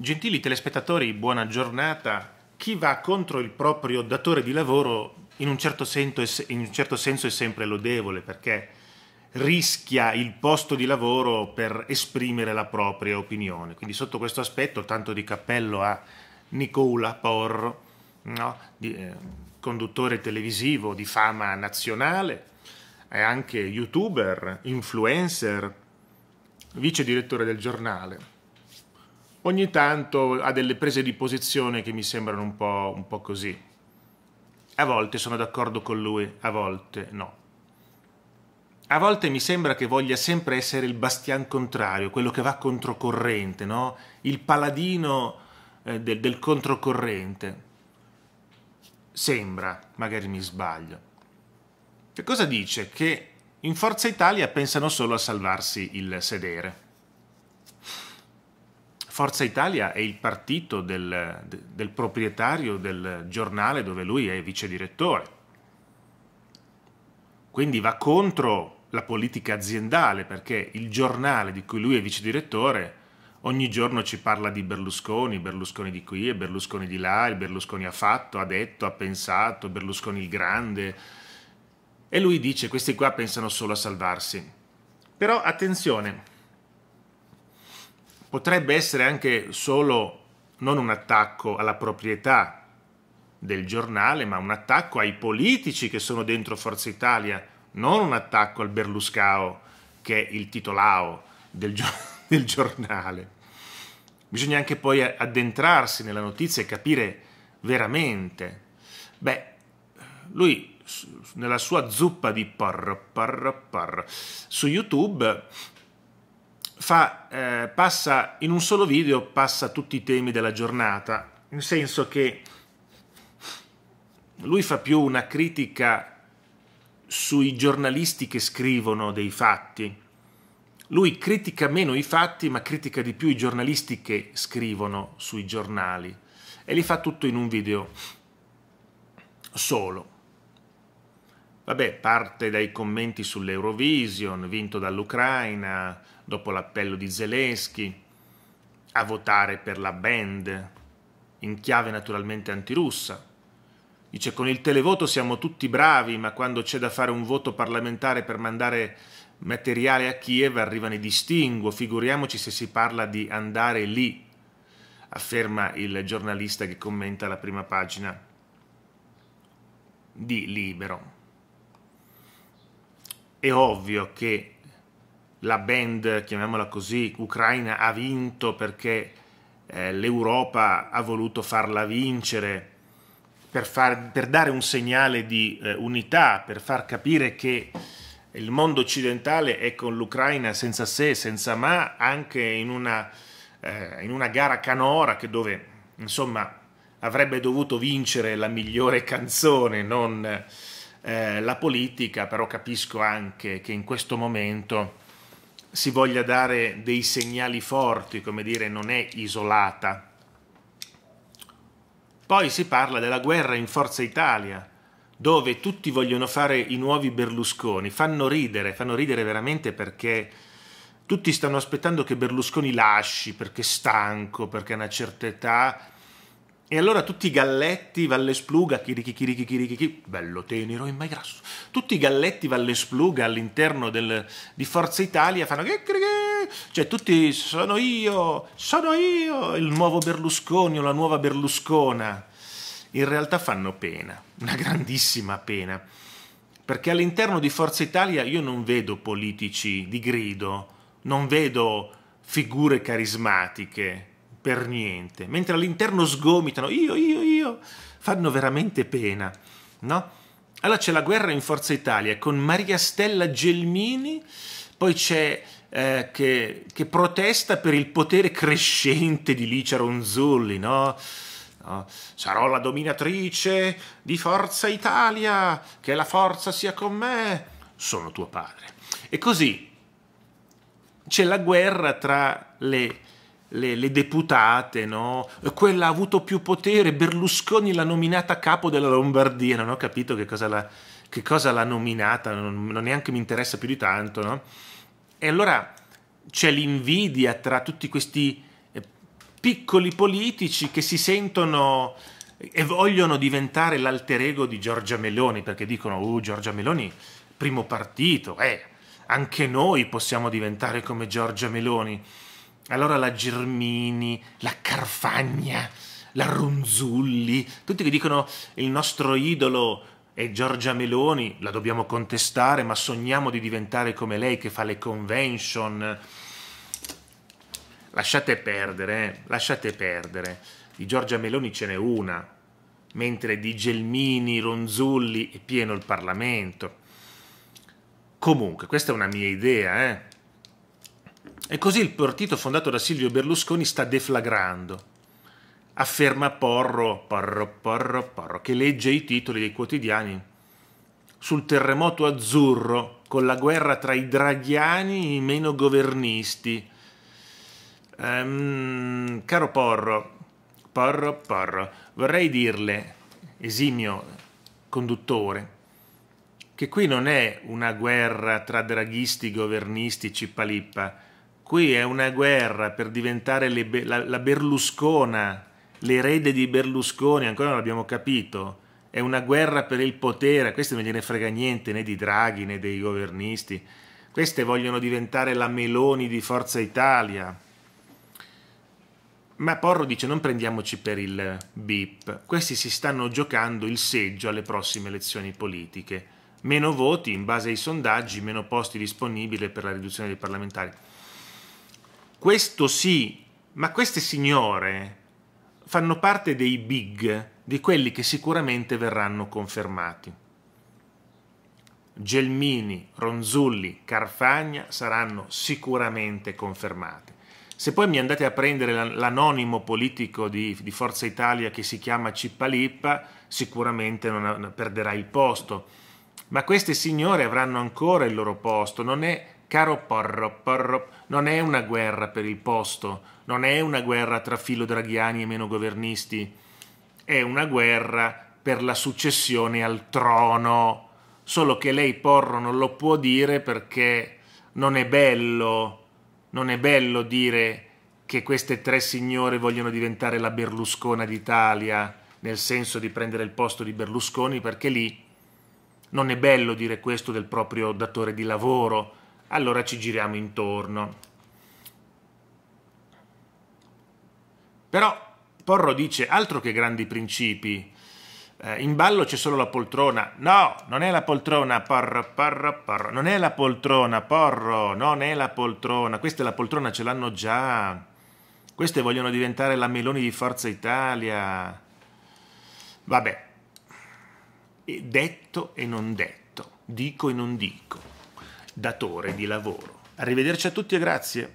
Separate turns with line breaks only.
Gentili telespettatori, buona giornata. Chi va contro il proprio datore di lavoro in un, certo senso, in un certo senso è sempre lodevole perché rischia il posto di lavoro per esprimere la propria opinione. Quindi sotto questo aspetto tanto di cappello a Nicola Porro, no? di, eh, conduttore televisivo di fama nazionale, è anche youtuber, influencer, vice direttore del giornale ogni tanto ha delle prese di posizione che mi sembrano un po', un po così. A volte sono d'accordo con lui, a volte no. A volte mi sembra che voglia sempre essere il bastian contrario, quello che va controcorrente, no? Il paladino eh, del, del controcorrente. Sembra, magari mi sbaglio. Che cosa dice? Che in Forza Italia pensano solo a salvarsi il sedere. Forza Italia è il partito del, del proprietario del giornale dove lui è vice direttore. Quindi va contro la politica aziendale perché il giornale di cui lui è vice direttore ogni giorno ci parla di Berlusconi, Berlusconi di qui e Berlusconi di là, il Berlusconi ha fatto, ha detto, ha pensato, Berlusconi il grande. E lui dice questi qua pensano solo a salvarsi. Però attenzione, potrebbe essere anche solo non un attacco alla proprietà del giornale, ma un attacco ai politici che sono dentro Forza Italia, non un attacco al Berluscao che è il titolao del, gio del giornale. Bisogna anche poi addentrarsi nella notizia e capire veramente. Beh, lui nella sua zuppa di par par par su YouTube fa, eh, passa in un solo video, passa tutti i temi della giornata, nel senso che lui fa più una critica sui giornalisti che scrivono dei fatti. Lui critica meno i fatti, ma critica di più i giornalisti che scrivono sui giornali. E li fa tutto in un video solo. Vabbè, parte dai commenti sull'Eurovision, vinto dall'Ucraina, dopo l'appello di Zelensky, a votare per la band, in chiave naturalmente antirussa. Dice con il televoto siamo tutti bravi, ma quando c'è da fare un voto parlamentare per mandare materiale a Kiev arrivano i distinguo, figuriamoci se si parla di andare lì, afferma il giornalista che commenta la prima pagina di Libero. È ovvio che la band, chiamiamola così, ucraina ha vinto perché eh, l'Europa ha voluto farla vincere per, far, per dare un segnale di eh, unità, per far capire che il mondo occidentale è con l'Ucraina senza se, senza ma, anche in una, eh, in una gara canora che dove, insomma, avrebbe dovuto vincere la migliore canzone, non eh, la politica, però capisco anche che in questo momento si voglia dare dei segnali forti, come dire, non è isolata. Poi si parla della guerra in Forza Italia, dove tutti vogliono fare i nuovi Berlusconi, fanno ridere, fanno ridere veramente perché tutti stanno aspettando che Berlusconi lasci, perché è stanco, perché a una certa età e allora tutti i galletti, Vallespluga, chirichi, chirichi, chirichi, bello tenero e mai grasso, tutti i galletti Valle Spluga all'interno del, di Forza Italia fanno cioè tutti sono io, sono io, il nuovo Berlusconi o la nuova Berluscona. In realtà fanno pena, una grandissima pena, perché all'interno di Forza Italia io non vedo politici di grido, non vedo figure carismatiche, per niente, mentre all'interno sgomitano io, io, io, fanno veramente pena, no? Allora c'è la guerra in Forza Italia con Maria Stella Gelmini, poi c'è eh, che, che, protesta per il potere crescente di Licia Ronzulli, no? no? Sarò la dominatrice di Forza Italia, che la forza sia con me, sono tuo padre. E così c'è la guerra tra le le, le, deputate, no? quella ha avuto più potere, Berlusconi l'ha nominata capo della Lombardia, non ho capito che cosa l'ha, che cosa l'ha nominata, non, non, neanche mi interessa più di tanto. No? E allora c'è l'invidia tra tutti questi eh, piccoli politici che si sentono e vogliono diventare l'alter ego di Giorgia Meloni, perché dicono, uh, Giorgia Meloni, primo partito, eh, anche noi possiamo diventare come Giorgia Meloni allora la Germini, la Carfagna, la Ronzulli, tutti che dicono il nostro idolo è Giorgia Meloni, la dobbiamo contestare, ma sogniamo di diventare come lei che fa le convention. Lasciate perdere, eh? lasciate perdere. Di Giorgia Meloni ce n'è una, mentre di Gelmini, Ronzulli è pieno il Parlamento. Comunque, questa è una mia idea, eh? E così il partito fondato da Silvio Berlusconi sta deflagrando. Afferma Porro, Porro, Porro, Porro, che legge i titoli dei quotidiani sul terremoto azzurro con la guerra tra i draghiani e i meno governisti. Um, caro Porro, Porro, Porro, vorrei dirle, esimio conduttore, che qui non è una guerra tra draghisti, governisti, cippalippa, Qui è una guerra per diventare le, la, la Berluscona, l'erede di Berlusconi, ancora non l'abbiamo capito. È una guerra per il potere, questo non gliene frega niente né di Draghi né dei governisti. Queste vogliono diventare la Meloni di Forza Italia. Ma Porro dice non prendiamoci per il bip, questi si stanno giocando il seggio alle prossime elezioni politiche. Meno voti in base ai sondaggi, meno posti disponibili per la riduzione dei parlamentari. Questo sì, ma queste signore fanno parte dei big, di quelli che sicuramente verranno confermati. Gelmini, Ronzulli, Carfagna saranno sicuramente confermati. Se poi mi andate a prendere l'anonimo politico di, di, Forza Italia che si chiama Cippalippa, sicuramente non perderà il posto. Ma queste signore avranno ancora il loro posto, non è Caro Porro, Porro, non è una guerra per il posto, non è una guerra tra filo draghiani e meno governisti, è una guerra per la successione al trono. Solo che lei Porro non lo può dire perché non è bello, non è bello dire che queste tre signore vogliono diventare la Berluscona d'Italia, nel senso di prendere il posto di Berlusconi, perché lì non è bello dire questo del proprio datore di lavoro, allora ci giriamo intorno. Però Porro dice altro che grandi principi, eh, in ballo c'è solo la poltrona. No, non è la poltrona, porro, porro, porro. Non è la poltrona, porro, non è la poltrona. Questa è la poltrona, ce l'hanno già. Queste vogliono diventare la Meloni di Forza Italia. Vabbè, detto e non detto, dico e non dico datore di lavoro. Arrivederci a tutti e grazie.